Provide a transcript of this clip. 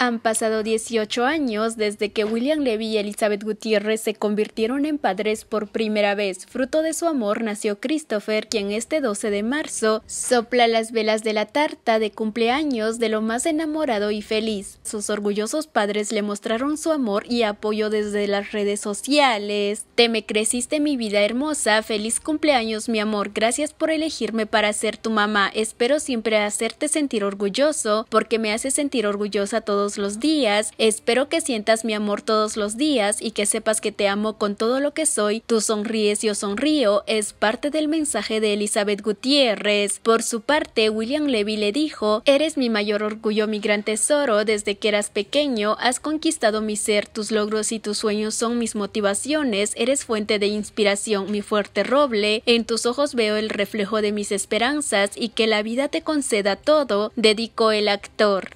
Han pasado 18 años desde que William Levy y Elizabeth Gutiérrez se convirtieron en padres por primera vez. Fruto de su amor nació Christopher, quien este 12 de marzo sopla las velas de la tarta de cumpleaños de lo más enamorado y feliz. Sus orgullosos padres le mostraron su amor y apoyo desde las redes sociales. Te me creciste mi vida hermosa, feliz cumpleaños mi amor, gracias por elegirme para ser tu mamá, espero siempre hacerte sentir orgulloso porque me hace sentir orgullosa todos los días. Espero que sientas mi amor todos los días y que sepas que te amo con todo lo que soy. Tú sonríes, yo sonrío. Es parte del mensaje de Elizabeth Gutiérrez. Por su parte, William Levy le dijo, Eres mi mayor orgullo, mi gran tesoro. Desde que eras pequeño, has conquistado mi ser. Tus logros y tus sueños son mis motivaciones. Eres fuente de inspiración, mi fuerte roble. En tus ojos veo el reflejo de mis esperanzas y que la vida te conceda todo, dedicó el actor.